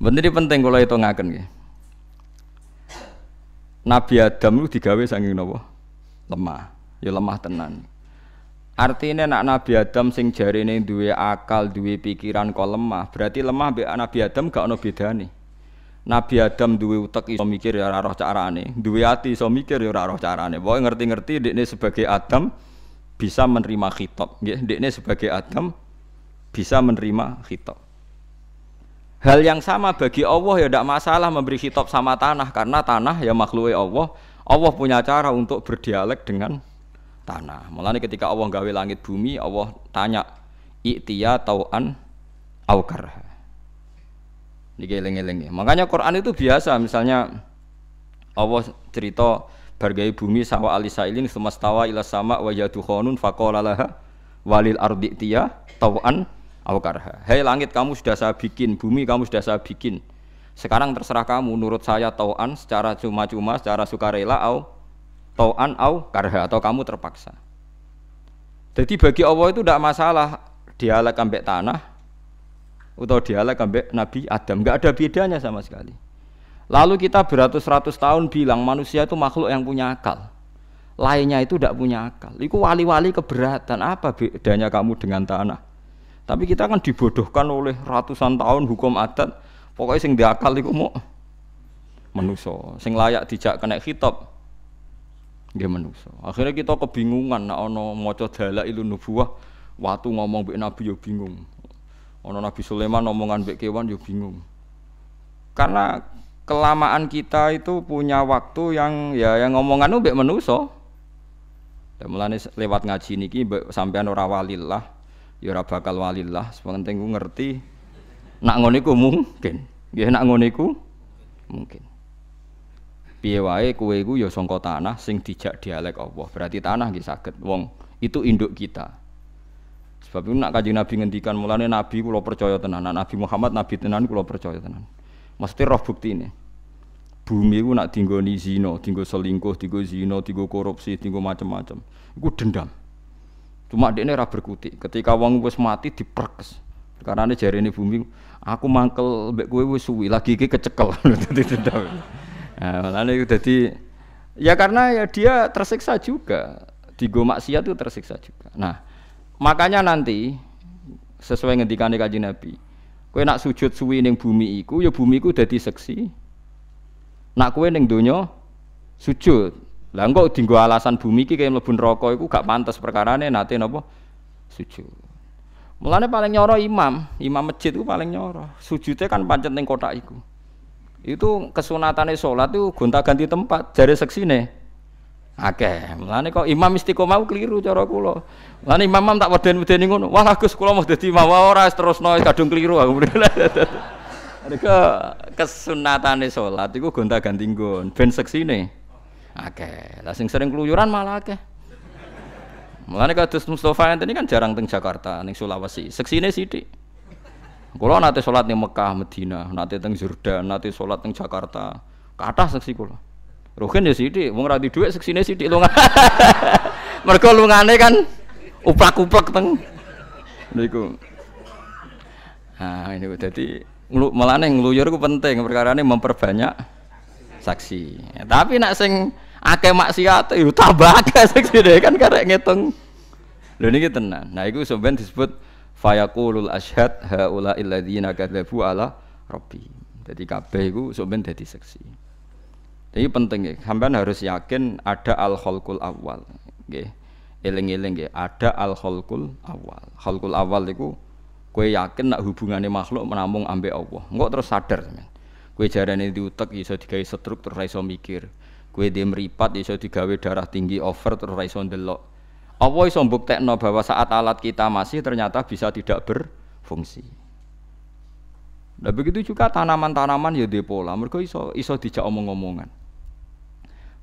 Bener penting kalau itu ngaken ya. Nabi Adam itu digawe saking nopo lemah, ya lemah tenan. Artinya nak Nabi Adam sing jari ini dua akal, dua pikiran kok lemah, berarti lemah be Nabi Adam gak ono beda nih. Nabi Adam dua utak iso mikir ya roh nih, dua hati iso mikir ya roh nih. Pokoke ngerti-ngerti ini sebagai Adam bisa menerima hitop, dek ini sebagai Adam bisa menerima hitop. Hal yang sama bagi Allah ya tidak masalah memberi hitop sama tanah karena tanah ya makhluknya Allah. Allah punya cara untuk berdialek dengan tanah. Mulanya ketika Allah gawe langit bumi, Allah tanya iktia tau'an aukar. ini eling Makanya Quran itu biasa misalnya Allah cerita bergaya bumi sawa alisailin sumastawa ila sama wa yadukhonun faqala walil ardi tiya tau'an Awkarha. Hei langit kamu sudah saya bikin, bumi kamu sudah saya bikin. Sekarang terserah kamu, nurut saya tau'an secara cuma-cuma, secara sukarela, au tau'an au karha, atau kamu terpaksa. Jadi bagi Allah itu tidak masalah dialek ambek tanah, atau dialek ambek Nabi Adam, nggak ada bedanya sama sekali. Lalu kita beratus-ratus tahun bilang manusia itu makhluk yang punya akal. Lainnya itu tidak punya akal. Iku wali-wali keberatan. Apa bedanya kamu dengan tanah? Tapi kita kan dibodohkan oleh ratusan tahun hukum adat. Pokoknya sing diakal itu mau menuso, sing layak dijak kena kitab dia menuso. Akhirnya kita kebingungan Nah, ono ana maca ilu nubuah waktu ngomong bik nabi yo bingung. Ono Nabi Sulaiman ngomongan bik kewan yo bingung. Karena kelamaan kita itu punya waktu yang ya yang ngomongan itu bik menuso. Ya mulane lewat ngaji niki sampai sampean ora lah ya ora bakal walilah penting ku ngerti nak ngoniku mungkin nggih nak ngoniku mungkin piye wae kowe iku ya sangka tanah sing dijak dialek Allah berarti tanah nggih saged wong itu induk kita sebab itu nak kaji Nabi ngendikan mulane Nabi kulo percaya tenan Nabi Muhammad Nabi tenan kulo percaya tenan mesti roh bukti ini bumi itu nak tinggal ni zino, tinggal selingkuh, tinggal zino, tinggal korupsi, tinggal macam-macam. Itu dendam. Cuma dia ini berkutik. Ketika wong wis mati diperkes. Karena ini jari ini bumi, aku mangkel mbek kowe wis suwi lagi iki kecekel. Nah, ini jadi ya karena ya dia tersiksa juga. di maksiat itu tersiksa juga. Nah, makanya nanti sesuai ngendikane kaji Nabi, kue nak sujud suwi ning bumi iku ya bumi iku jadi seksi. Nak kue ning donya sujud, lah engko dienggo alasan bumi iki kaya mlebu neraka iku gak pantas perkarane nate napa sujud. Mulane paling nyoro imam, imam masjid itu paling nyoro. Sujudnya kan pancet ning kotak iku. Itu kesunatane salat itu gonta-ganti tempat, jare seksine akeh. Mulane kok imam istiqomah keliru cara kula. Mulane imam tak weden-wedeni ngono. Walah Gus kula mau dadi imam ora terusno kadung keliru aku. Mereka kesunatane salat itu gonta-ganti nggon ben seksine akeh. Lah sing sering keluyuran malah akeh. Mulane kados Mustofa tadi kan jarang teng Jakarta, ning Sulawesi. Seksine sithik. Kula nate salat ning Mekah, Medina, nate teng Jordan, nate salat teng Jakarta. Kathah seksi kula. Rohin ya sithik, wong ra di dhuwit seksine sithik lunga. Mergo lungane kan uplak uplak teng niku. Nah, ini jadi melane ngeluyur ku penting perkara ini memperbanyak saksi. Ya, tapi nak sing mak maksiat yo ya tambah ake saksi deh kan karek ngitung. Lho niki tenan. Nah iku sampean disebut fayaqulul asyhad haula illadzina kadzabu ala rabbi. Jadi kabeh iku sampean dadi saksi. Jadi penting ya, sampean harus yakin ada al khalqul awal. Nggih. Eling-eling nggih, ada al khalqul awal. Khalqul awal iku kowe yakin nak hubungane makhluk menamung ambek Allah. Engko terus sadar sampean. Kue jarane diutek ya iso digawe setruk terus iso mikir. Kue dia meripat ya iso digawe darah tinggi over terus iso ndelok. Allah iso mbuktekno bahwa saat alat kita masih ternyata bisa tidak berfungsi. Nah begitu juga tanaman-tanaman ya di pola, mereka iso iso dijak omong-omongan.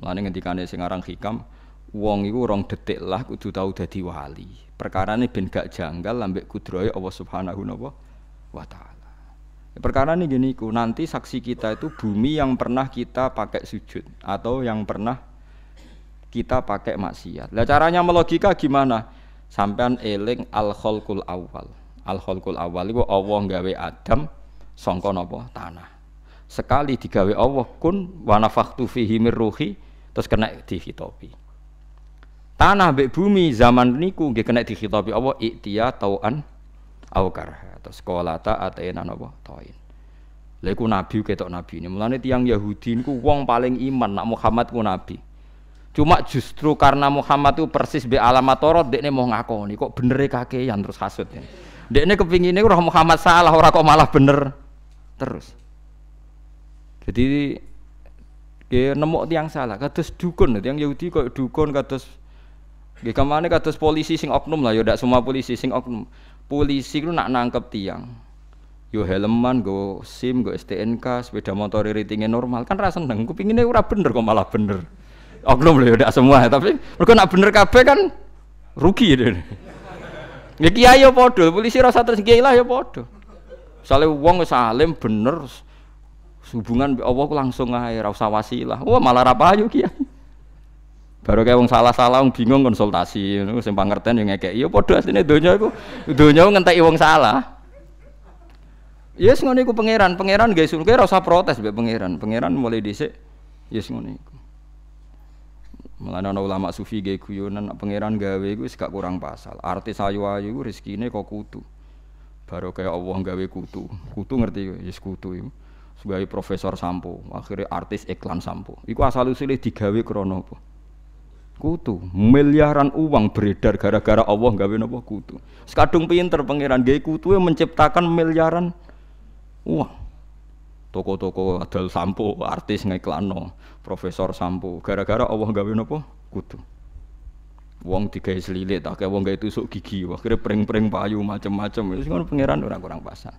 Mulane ngendikane sing aran hikam, wong iku rong detik lah kudu tau dadi wali. Perkarane ben gak janggal lambek kudrohe Allah Subhanahu wa taala. Perkara ini gini, ku, nanti saksi kita itu bumi yang pernah kita pakai sujud atau yang pernah kita pakai maksiat. Nah caranya melogika gimana? Sampean eling al kholkul awal. Al kholkul awal itu Allah gawe Adam songkon apa? Tanah. Sekali digawe Allah kun wanafaktu fihi ruhi terus kena dihitopi. Tanah bumi zaman niku nggih kena dihitopi Allah iktia tauan Aukar atau sekolah ta atena nanobo toin lagu nabi ketok nabi ini Mulanya tiang Yahudi ku wong paling iman nak Muhammad ku nabi cuma justru karena Muhammad itu persis be alamat torot dekne mau ngakoni kok bener e yang terus ya. Dek ini kepingin ini roh Muhammad salah orang kok malah bener terus jadi ke nemu tiang salah kados dukun tiang Yahudi kok dukun kados Gak kemana kados polisi sing oknum lah, Yaudah semua polisi sing oknum polisi itu nak nangkep tiang yo helman go sim go STNK sepeda motor ratingnya normal kan rasa seneng gue pinginnya ora bener kok malah bener oknum loh udah semua tapi mereka nak bener kabeh kan rugi deh ya kiai ya podo polisi rasa terus kiai lah ya podo soalnya uang salim bener hubungan Allah langsung aja rasa wasilah wah malah ayo kiai Baru kayak wong salah-salah wong bingung konsultasi, niku yang kayak kayak, iyo podas ini dunia aku, dunia aku ngentai wong salah. yes, ngono iku pangeran, pangeran guys, kowe ora usah protes be pangeran. Pangeran mulai dice, yes, ngono iku. Malah ada ulama sufi gay kuyunan pangeran gawe gue sekarang kurang pasal. Artis ayu-ayu rezeki ini kok kutu. Baru kayak Allah gawe kutu. Kutu ngerti gue, yes kutu iku. Sebagai profesor sampo, akhirnya artis iklan sampo. Iku asal usulnya digawe krono kutu miliaran uang beredar gara-gara Allah gawe napa kutu sekadung pinter pangeran gawe kutu menciptakan miliaran uang toko-toko adol sampo artis ngeklano profesor sampo gara-gara Allah gawe napa kutu Uang digawe selilit akeh uang gawe tusuk gigi akhirnya pring-pring payu macem-macem itu. ngono pangeran orang kurang pasang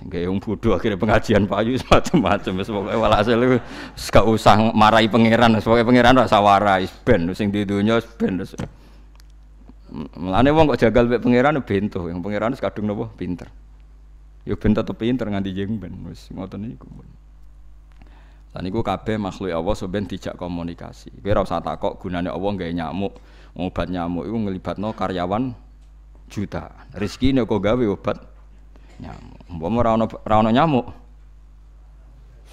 sehingga yang bodoh akhirnya pengajian payu semacam macam ya, Sebagai walhasil itu gak usah marahi pangeran. Ya, Sebagai pangeran rasa warai ben. Sing di dunia ben. Mulane wong kok jagal mbek pangeran ya bento. Yang pangeran wis kadung nopo pinter. yuk ben tetep pinter nganti jeng ben wis ngoten niku. Lan niku kabeh makhluk Allah soben dijak komunikasi. Kowe ora usah takok gunane Allah gawe nyamuk. Obat nyamuk itu nglibatno karyawan juta. Rezekine kok gawe obat nyamuk. Mbok ora ono ora ono nyamuk.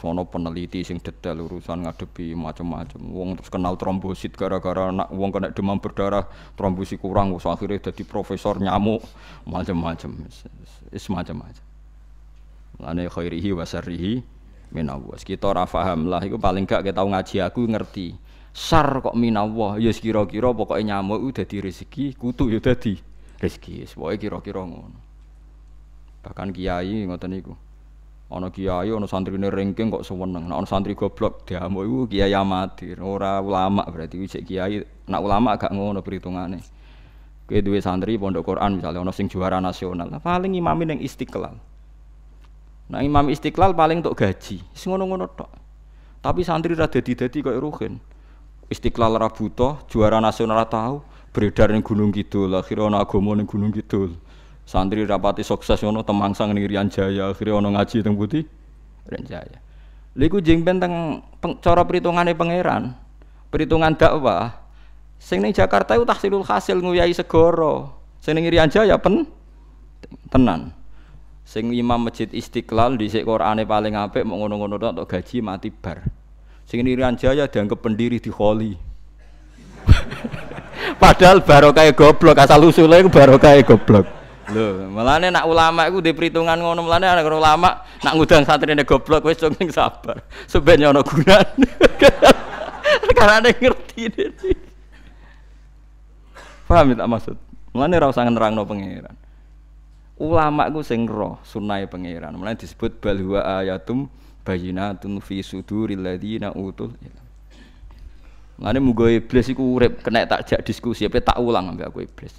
Sono peneliti sing detail urusan ngadepi macam-macam. Wong terus kenal trombosit gara-gara nak wong kena demam berdarah, trombosit kurang wis akhirnya dadi profesor nyamuk macam-macam. Is macam-macam. Lane khairihi wa sarrihi minawas. Kita ora paham lah iku paling gak kita ngaji aku ngerti. Sar kok minawah ya kira-kira pokoknya nyamuk udah di rezeki, kutu ya di rezeki. Yes, pokoknya kira-kira ngono. Bahkan kiai ngoten niku. Ana kiai ana santrine ringking kok seweneng. Nek ana santri goblok diamuk iku kiai amatir, ora ulama berarti kuwi kiai. Nek ulama gak ngono perhitungane. Kowe duwe santri pondok Quran misalnya ana sing juara nasional, paling imame yang Istiqlal. Nah imam Istiqlal paling untuk gaji, sing ngono-ngono tok. Tapi santri ra dadi-dadi koyo Ruhin. Istiqlal ra juara nasional ra tau, beredar ning Gunung Kidul, akhirnya ana agama ning Gunung Kidul. Santri rapati sukses ono temangsang ning Jaya, akhirnya ono ngaji teng Putih Rian Jaya. Lha iku teng peng, cara perhitungannya pangeran. Perhitungan dakwah. Sing ning Jakarta itu tahsilul hasil nguyai segoro. Sing ning Rian Jaya pen tenan. Sing Imam Masjid Istiqlal dhisik Qur'ane paling apik mau ngono-ngono tok gaji mati bar. Sing ning Jaya dianggap pendiri di kholi. Padahal barokah goblok asal usulnya iku barokah goblok. Lho, malahnya nak ulama itu di perhitungan ngono malahnya anak ulama nak ngudang ini goblok wes cuma sabar. Sebenarnya ada guna Karena ngerti ini Paham ya tak maksud? malahnya rasa usah no pangeran. Ulama itu sing roh sunai pangeran. malahnya disebut balhuwa ayatum bayinatun fi suduri ladina utul malahnya Mulane iblis itu urip kena tak diskusi, tapi tak ulang ambek aku iblis.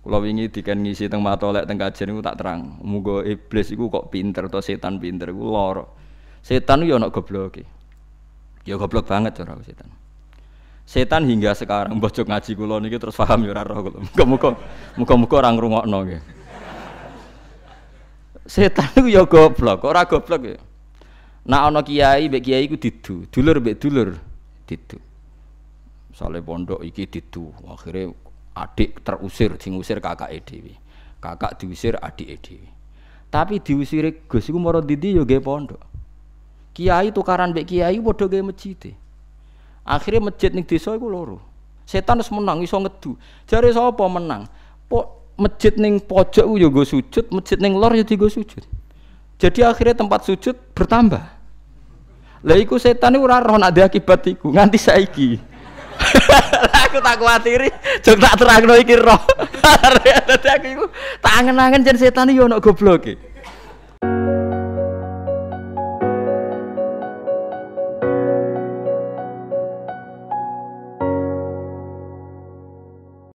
Kalau ingin diken ngisi teng matolek teng kajian itu tak terang. Mugo iblis itu kok pinter to setan pinter gue lor. Setan yo ana gobloke. Ya goblok banget cara setan. Setan hingga sekarang bocok ngaji kula niki terus paham ya ora roh muka, muka muka muga orang ora ngrungokno Setan itu ya goblok, ora goblok ya. Nak ana kiai mbek kiai iku didu, dulur mbek dulur didu. Sale pondok iki didu, akhirnya adik terusir diusir kakak dhewe kakak diusir adik dhewe tapi diusir Gus iku moro didi yo ya nggih pondok kiai tukaran mbek kiai padha nggih masjid e. akhirnya masjid nih desa iku loro setan harus menang iso ngedu jare sapa menang po, masjid nih pojok yo ya gue sujud masjid nih lor yo ya tigo sujud jadi akhirnya tempat sujud bertambah lah iku setan itu ora roh nak akibat iku nganti saiki aku tak khawatir, jok tak terangno iki roh Tadi aku iku tak angen-angen jen setan ini yo ono gobloke